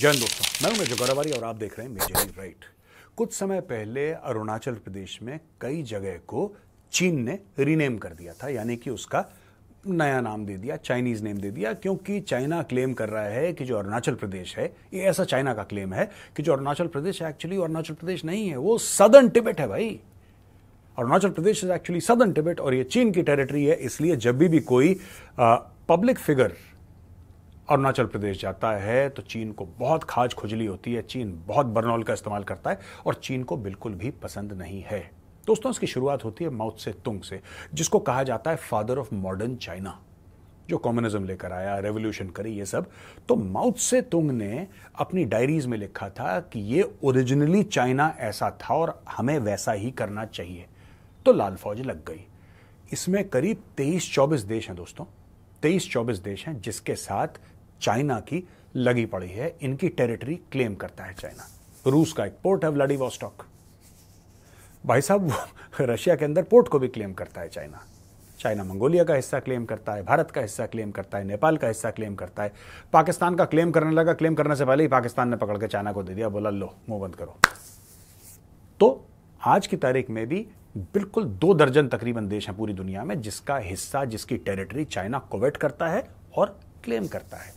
जैन दोस्तों मैं हूं गौरवारी और आप देख रहे हैं मेजर राइट कुछ समय पहले अरुणाचल प्रदेश में कई जगह को चीन ने रीनेम कर दिया था यानी कि उसका नया नाम दे दिया चाइनीज नेम दे दिया क्योंकि चाइना क्लेम कर रहा है कि जो अरुणाचल प्रदेश है ये ऐसा चाइना का क्लेम है कि जो अरुणाचल प्रदेश है एक्चुअली अरुणाचल प्रदेश नहीं है वो सदर्न टिबेट है भाई Arunachal Pradesh is actually southern Tibet और ये चीन की टेरिटरी है इसलिए जब भी, भी कोई पब्लिक फिगर अरुणाचल प्रदेश जाता है तो चीन को बहुत खाज खुजली होती है चीन बहुत बर्नौल का इस्तेमाल करता है और चीन को बिल्कुल भी पसंद नहीं है दोस्तों इसकी शुरुआत होती है माउथ से तुंग से जिसको कहा जाता है फादर ऑफ मॉडर्न चाइना जो कॉम्युनिज्म लेकर आया रेवोल्यूशन करी ये सब तो माउथ से तुंग ने अपनी डायरीज में लिखा था कि ये ओरिजिनली चाइना ऐसा था और हमें वैसा ही करना चाहिए तो लाल फौज लग गई इसमें करीब तेईस चौबीस देश हैं दोस्तों तेईस चौबीस देश हैं जिसके साथ चाइना की लगी पड़ी है इनकी टेरिटरी क्लेम करता है चाइना रूस का एक पोर्ट है व्लाडिवोस्टॉक भाई साहब रशिया के अंदर पोर्ट को भी क्लेम करता है चाइना चाइना मंगोलिया का हिस्सा क्लेम करता है भारत का हिस्सा क्लेम करता है नेपाल का हिस्सा क्लेम करता है पाकिस्तान का क्लेम करने लगा क्लेम करने से पहले ही पाकिस्तान ने पकड़ के चाइना को दे दिया बोला लो मुंह बंद करो तो आज की तारीख में भी बिल्कुल दो दर्जन तकरीबन देश हैं पूरी दुनिया में जिसका हिस्सा जिसकी टेरिटरी चाइना कोवेट करता है और क्लेम करता है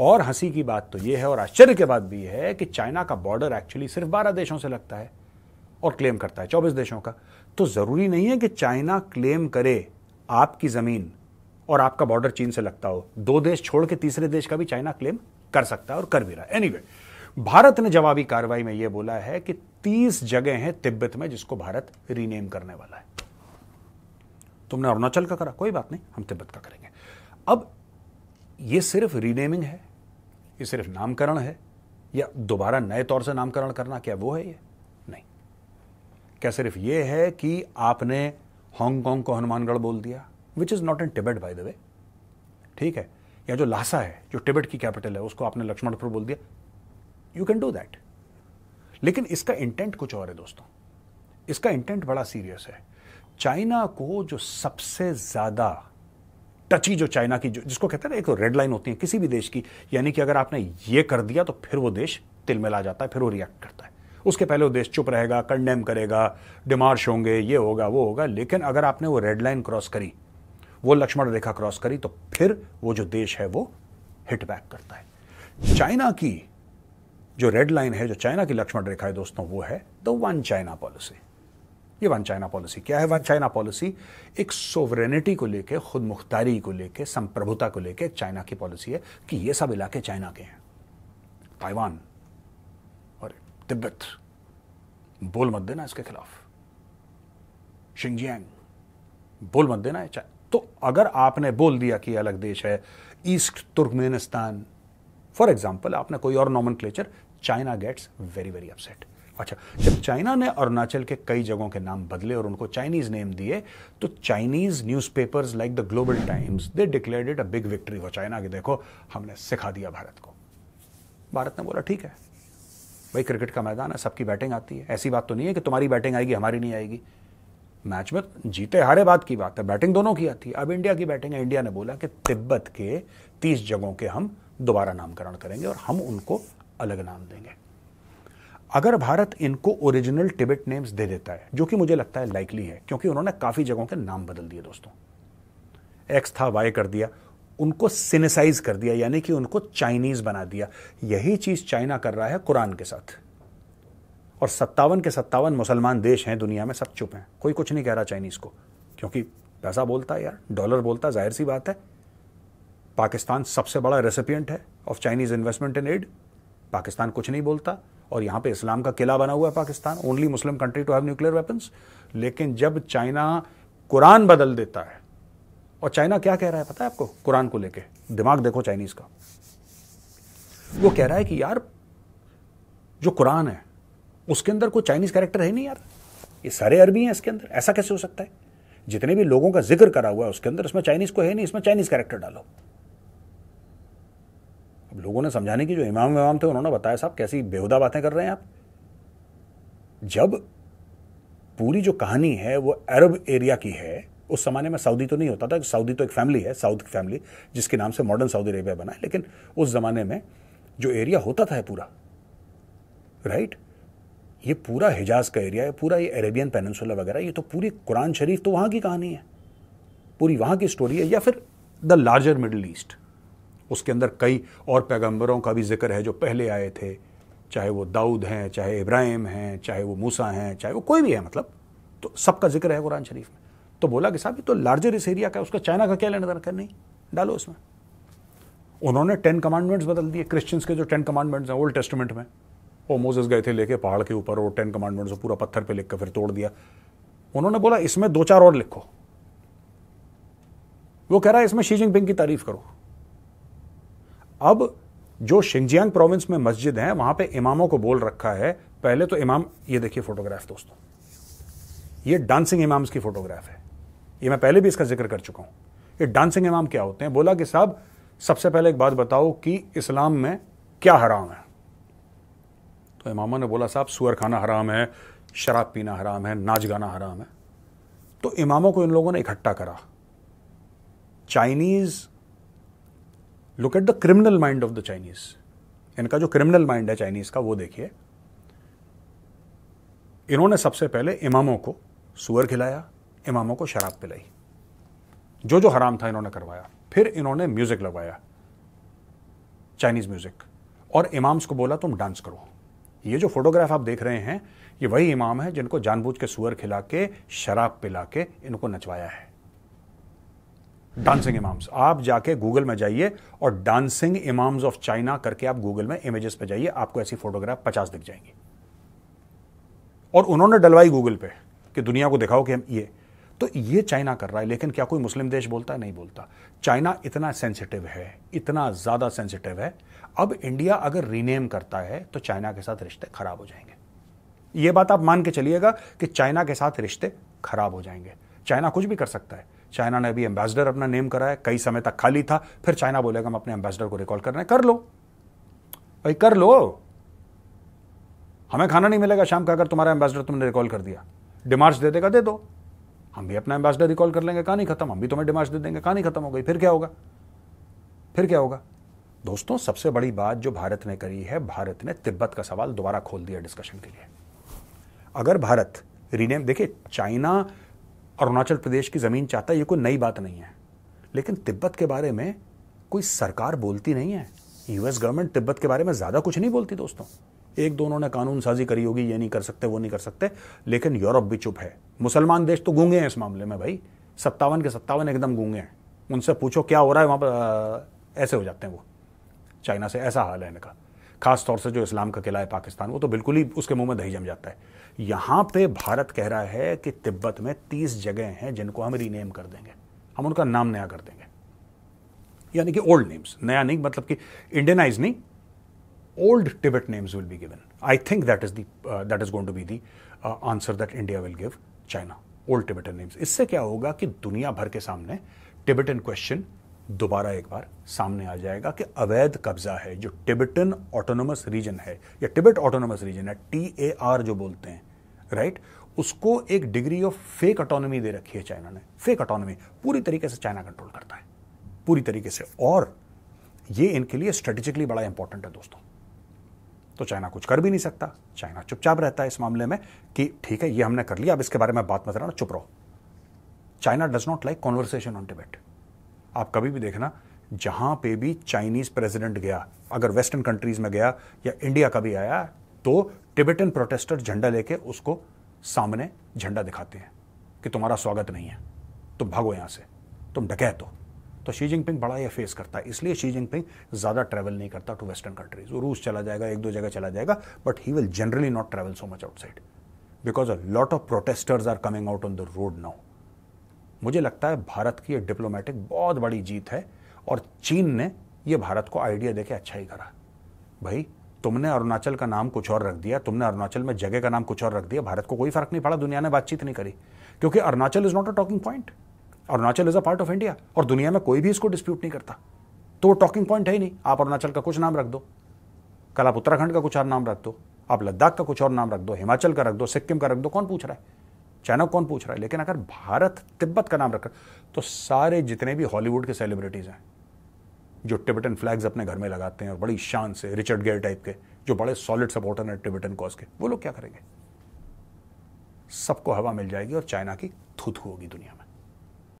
और हंसी की बात तो यह है और आश्चर्य की बात भी है कि चाइना का बॉर्डर एक्चुअली सिर्फ बारह देशों से लगता है और क्लेम करता है चौबीस देशों का तो ज़रूरी नहीं है कि चाइना क्लेम करे आपकी ज़मीन और आपका बॉर्डर चीन से लगता हो दो देश छोड़ के तीसरे देश का भी चाइना क्लेम कर सकता है और कर भी रहा है anyway, भारत ने जवाबी कार्रवाई में यह बोला है कि तीस जगह हैं तिब्बत में जिसको भारत रीनेम करने वाला है तुमने अरुणाचल का करा कोई बात नहीं हम तिब्बत का करेंगे अब ये सिर्फ रीनेमिंग है ये सिर्फ नामकरण है या दोबारा नए तौर से नामकरण करना क्या वो है ये नहीं क्या सिर्फ ये है कि आपने हांगकांग को हनुमानगढ़ बोल दिया which is not in Tibet by the way ठीक है या जो लासा है जो टिबेट की कैपिटल है उसको आपने लक्ष्मणपुर बोल दिया यू कैन डू दैट लेकिन इसका इंटेंट कुछ और है दोस्तों इसका इंटेंट बड़ा सीरियस है चाइना को जो सबसे ज़्यादा टची जो चाइना की जो जिसको कहते हैं ना एक रेड तो लाइन होती है किसी भी देश की यानी कि अगर आपने ये कर दिया तो फिर वो देश तिल में ला जाता है फिर वो रिएक्ट करता है उसके पहले वो देश चुप रहेगा कंडेम करेगा डिमार्श होंगे ये होगा वो होगा लेकिन अगर आपने वो रेड लाइन क्रॉस करी वो लक्ष्मण रेखा क्रॉस करी तो फिर वो जो देश है वो हिट बैक करता है चाइना की जो रेड लाइन है जो चाइना की लक्ष्मण रेखा है दोस्तों वो है द वन चाइना पॉलिसी ये वन चाइना पॉलिसी क्या है वन चाइना पॉलिसी एक सोवरेनिटी को लेके खुद मुख्तारी को लेके संप्रभुता को लेके चाइना की पॉलिसी है कि ये सब इलाके चाइना के हैं ताइवान और तिब्बत बोल मत देना इसके खिलाफ शिंगजियांग बोल मत देना है तो अगर आपने बोल दिया कि अलग देश है ईस्ट तुर्कमेनिस्तान फॉर एग्जाम्पल आपने कोई और नॉमन China gets very very upset अच्छा जब चाइना ने अरुणाचल के कई जगहों के नाम बदले और उनको चाइनीज नेम दिए तो Chinese newspapers like the Global Times they declared it a big victory हो चाइना कि देखो हमने सिखा दिया भारत को भारत ने बोला ठीक है भाई क्रिकेट का मैदान है सबकी बैटिंग आती है ऐसी बात तो नहीं है कि तुम्हारी बैटिंग आएगी हमारी नहीं आएगी मैच में जीते हारे बात की बात है बैटिंग दोनों की आती है अब इंडिया की बैटिंग है इंडिया ने बोला कि तिब्बत के तीस जगहों के हम दोबारा नामकरण करेंगे और हम उनको अलग नाम देंगे अगर भारत इनको ओरिजिनल टिबेट नेम्स दे देता है जो कि मुझे लगता है लाइकली है क्योंकि उन्होंने काफ़ी जगहों के नाम बदल दिए दोस्तों एक्स था वाई कर दिया उनको सिनेसाइज कर दिया यानी कि उनको चाइनीज बना दिया यही चीज़ चाइना कर रहा है कुरान के साथ और सत्तावन के सत्तावन मुसलमान देश हैं दुनिया में सब चुप हैं कोई कुछ नहीं कह रहा चाइनीज़ को क्योंकि पैसा बोलता है यार डॉलर बोलता जाहिर सी बात है पाकिस्तान सबसे बड़ा रेसिपियंट है of Chinese investment in aid Pakistan कुछ नहीं बोलता और यहां पे इस्लाम का किला बना हुआ है Pakistan only Muslim country to have nuclear weapons लेकिन जब चाइना कुरान बदल देता है और चाइना क्या कह रहा है पता है आपको कुरान को लेके दिमाग देखो चाइनीज का वो कह रहा है कि यार जो कुरान है उसके अंदर कोई चाइनीज कैरेक्टर है नहीं यार ये सारे अरबी हैं इसके अंदर ऐसा कैसे हो सकता है जितने भी लोगों का जिक्र करा हुआ है उसके अंदर इसमें चाइनीज को है नहीं इसमें चाइनीज कैरेक्टर डालो लोगों ने समझाने की जो इमाम इमाम थे उन्होंने बताया साहब कैसी बेहुदा बातें कर रहे हैं आप जब पूरी जो कहानी है वो अरब एरिया की है उस ज़माने में सऊदी तो नहीं होता था सऊदी तो एक फैमिली है साउथ की फैमिली जिसके नाम से मॉडर्न सऊदी अरेबिया बना है लेकिन उस ज़माने में जो एरिया होता था पूरा राइट ये पूरा हिजाज का एरिया है पूरा ये अरेबियन पेनसुला वगैरह ये तो पूरी कुरान शरीफ तो वहाँ की कहानी है पूरी वहाँ की स्टोरी है या फिर द लार्जर मिडल ईस्ट उसके अंदर कई और पैगंबरों का भी जिक्र है जो पहले आए थे चाहे वो दाऊद हैं चाहे इब्राहिम हैं चाहे वो मूसा हैं चाहे वो कोई भी है मतलब तो सबका जिक्र है कुरान शरीफ में तो बोला कि साहब ये तो लार्जर इस एरिया का उसका चाइना का क्या लेना देना नहीं डालो इसमें उन्होंने टेन कमांडमेंट्स बदल दिए क्रिश्चियंस के जो टेन कमांडमेंट्स हैं ओल्ड टेस्टमेंट में वो मोजेस गए थे लेके पहाड़ के ऊपर वो टेन कमांडमेंट्स को पूरा पत्थर पे लिख कर फिर तोड़ दिया उन्होंने बोला इसमें दो चार और लिखो वो कह रहा है इसमें शी जिनपिंग की तारीफ करो अब जो शिंगजियांग प्रोविंस में मस्जिद है वहां पे इमामों को बोल रखा है पहले तो इमाम ये देखिए फोटोग्राफ दोस्तों ये डांसिंग इमाम्स की फोटोग्राफ है ये मैं पहले भी इसका जिक्र कर चुका हूं ये डांसिंग इमाम क्या होते हैं बोला कि साहब सबसे पहले एक बात बताओ कि इस्लाम में क्या हराम है तो इमामों ने बोला साहब सुअर खाना हराम है शराब पीना हराम है नाच गाना हराम है तो इमामों को इन लोगों ने इकट्ठा करा Chinese look at the criminal mind of the Chinese इनका जो क्रिमिनल माइंड है चाइनीज का वो देखिए इन्होंने सबसे पहले इमामों को सुअर खिलाया इमामों को शराब पिलाई जो जो हराम था इन्होंने करवाया फिर इन्होंने म्यूजिक लगवाया चाइनीज म्यूजिक और इमाम्स को बोला तुम डांस करो ये जो फोटोग्राफ आप देख रहे हैं ये वही इमाम है जिनको जानबूझ के सुअर खिला के शराब पिला के इनको नचवाया है डांसिंग इमाम्स आप जाके गूगल में जाइए और डांसिंग इमाम्स ऑफ चाइना करके आप गूगल में इमेजेस पे जाइए आपको ऐसी फोटोग्राफ पचास दिख जाएंगी और उन्होंने डलवाई गूगल पे कि दुनिया को दिखाओ कि हम ये तो ये चाइना कर रहा है लेकिन क्या कोई मुस्लिम देश बोलता है नहीं बोलता चाइना इतना सेंसिटिव है इतना ज़्यादा सेंसिटिव है अब इंडिया अगर रीनेम करता है तो चाइना के साथ रिश्ते खराब हो जाएंगे यह बात आप मान के चलिएगा कि चाइना के साथ रिश्ते खराब हो जाएंगे चाइना कुछ भी कर सकता है चाइना ने अभी एम्बेसडर अपना नेम है कई समय तक खाली था फिर चाइना बोलेगा हम अपने एम्बेसडर को रिकॉल करना है कर लो भाई कर लो हमें खाना नहीं मिलेगा शाम का अगर तुम्हारा एम्बेसडर तुमने रिकॉल कर दिया डिमार्च दे देगा दे दो हम भी अपना एम्बेसडर रिकॉल कर लेंगे कहा नहीं खत्म हम भी तुम्हें डिमार्च दे देंगे नहीं खत्म हो गई फिर क्या होगा फिर क्या होगा दोस्तों सबसे बड़ी बात जो भारत ने करी है भारत ने तिब्बत का सवाल दोबारा खोल दिया डिस्कशन के लिए अगर भारत रीनेम देखिए चाइना अरुणाचल प्रदेश की ज़मीन चाहता है ये कोई नई बात नहीं है लेकिन तिब्बत के बारे में कोई सरकार बोलती नहीं है यूएस गवर्नमेंट तिब्बत के बारे में ज़्यादा कुछ नहीं बोलती दोस्तों एक दोनों ने कानून साजी करी होगी ये नहीं कर सकते वो नहीं कर सकते लेकिन यूरोप भी चुप है मुसलमान देश तो गूंगे हैं इस मामले में भाई सत्तावन के सत्तावन एकदम गूंगे हैं उनसे पूछो क्या हो रहा है वहाँ पर ऐसे हो जाते हैं वो चाइना से ऐसा हाल है इनका खास तौर से जो इस्लाम का किला है पाकिस्तान वो तो बिल्कुल ही उसके मुंह में दही जम जाता है यहां पे भारत कह रहा है कि तिब्बत में तीस जगह हैं जिनको हम रीनेम कर देंगे हम उनका नाम नया कर देंगे यानी कि ओल्ड नेम्स नया नहीं मतलब कि इंडियनाइज नहीं old Tibet names will be given I think that is the uh, that is be the answer that India will give China old Tibetan names इससे क्या होगा कि दुनिया भर के सामने टिबेटन क्वेश्चन दोबारा एक बार सामने आ जाएगा कि अवैध कब्जा है जो टिबेटन ऑटोनोमस रीजन है या टिबेट ऑटोनोमस रीजन है टी ए आर जो बोलते हैं राइट उसको एक डिग्री ऑफ फेक ऑटोनोमी दे रखी है चाइना ने फेक ऑटोनोमी पूरी तरीके से चाइना कंट्रोल करता है पूरी तरीके से और ये इनके लिए स्ट्रेटेजिकली बड़ा इंपॉर्टेंट है दोस्तों तो चाइना कुछ कर भी नहीं सकता चाइना चुपचाप रहता है इस मामले में कि ठीक है ये हमने कर लिया अब इसके बारे में बात मत रहा चुप रहो China does not like conversation on Tibet आप कभी भी देखना जहां पे भी चाइनीज़ प्रेसिडेंट गया अगर वेस्टर्न कंट्रीज़ में गया या इंडिया का भी आया तो टिबेटन प्रोटेस्टर झंडा लेके उसको सामने झंडा दिखाते हैं कि तुम्हारा स्वागत नहीं है तुम भागो यहां से तुम डकैत हो तो शी जिनपिंग बड़ा यह फेस करता है इसलिए शी जिनपिंग ज़्यादा ट्रैवल नहीं करता टू वेस्टर्न कंट्रीज वो रूस चला जाएगा एक दो जगह चला जाएगा but he will generally not travel so much outside because a lot of protesters are coming out on the road now मुझे लगता है भारत की ये डिप्लोमेटिक बहुत बड़ी जीत है और चीन ने ये भारत को आइडिया देके अच्छा ही करा भाई तुमने अरुणाचल का नाम कुछ और रख दिया तुमने अरुणाचल में जगह का नाम कुछ और रख दिया भारत को कोई फर्क नहीं पड़ा दुनिया ने बातचीत नहीं करी क्योंकि Arunachal is not a talking point Arunachal is a part of India और दुनिया में कोई भी इसको डिस्प्यूट नहीं करता तो वो टॉकिंग पॉइंट है ही नहीं आप अरुणाचल का कुछ नाम रख दो कल आप उत्तराखंड का कुछ और नाम रख दो आप लद्दाख का कुछ और नाम रख दो हिमाचल का रख दो सिक्किम का रख दो कौन पूछ रहा है चाइना कौन पूछ रहा है लेकिन अगर भारत तिब्बत का नाम रखा तो सारे जितने भी हॉलीवुड के सेलिब्रिटीज़ हैं जो टिबेटन फ्लैग्स अपने घर में लगाते हैं और बड़ी शान से रिचर्ड गेयर टाइप के जो बड़े सॉलिड सपोर्टर हैं टिबेटन कॉज के वो लोग क्या करेंगे सबको हवा मिल जाएगी और चाइना की थुथ होगी दुनिया में